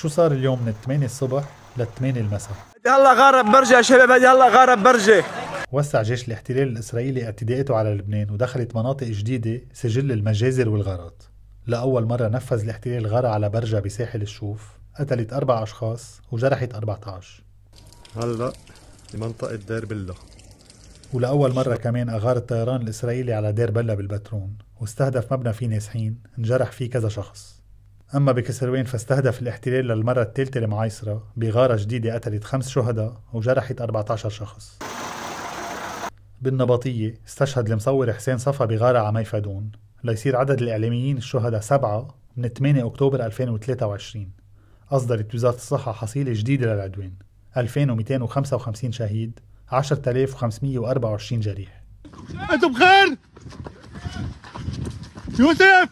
شو صار اليوم من 8 الصبح لل 8 المساء هلا غارب برجة يا شباب يلا هلا غارب برجة وسع جيش الاحتلال الإسرائيلي اعتداءاته على لبنان ودخلت مناطق جديدة سجل المجازر والغارات لأول مرة نفذ الاحتلال غارة على برجة بساحل الشوف قتلت أربع أشخاص وجرحت 14 هلا بمنطقة دير بلا ولأول مرة كمان أغار الطيران الإسرائيلي على دير بلا بالبترون واستهدف مبنى فيه نازحين انجرح فيه كذا شخص أما بكسروان فاستهدف الاحتلال للمرة الثالثة لمعايصرة بغارة جديدة قتلت خمس شهداء وجرحت 14 شخص بالنبطية استشهد المصور حسين صفا بغارة على ميفدون ليصير عدد الإعلاميين الشهداء سبعة من 8 أكتوبر 2023 أصدرت وزارة الصحة حصيلة جديدة للعدوان 2255 شهيد 10524 جريح أنتم بخير؟ يوسف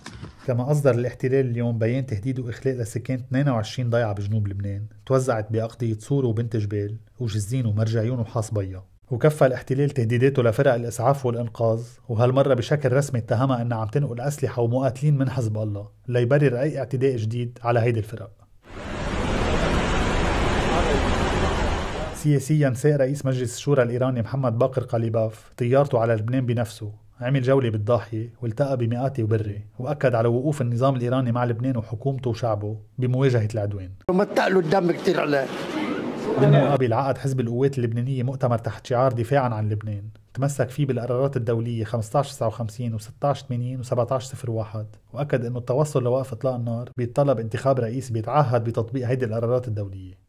لما أصدر الاحتلال اليوم بيان تهديد وإخلاء لسكان 22 ضيعة بجنوب لبنان توزعت بأقضية صور وبنت جبال وجزين ومرجعيون وحاس بيا وكفى الاحتلال تهديداته لفرق الإسعاف والإنقاذ وهالمرة بشكل رسمي اتهمها أنها عم تنقل أسلحة ومقاتلين من حزب الله ليبرر أي اعتداء جديد على هيدي الفرق سياسيا ساء رئيس مجلس الشورى الإيراني محمد باقر قليباف طيارته على لبنان بنفسه عمل جولة بالضاحية والتقى بمئاتي وبري وأكد على وقوف النظام الإيراني مع لبنان وحكومته وشعبه بمواجهة العدوان تقلوا الدم كتير عليه بالمقابل عقد حزب القوات اللبنانية مؤتمر تحت شعار دفاعا عن لبنان تمسك فيه بالقرارات الدولية 1559 و 1680 و 1701 وأكد أنه التوصل لوقف إطلاق النار بيتطلب انتخاب رئيس بيتعهد بتطبيق هيدي القرارات الدولية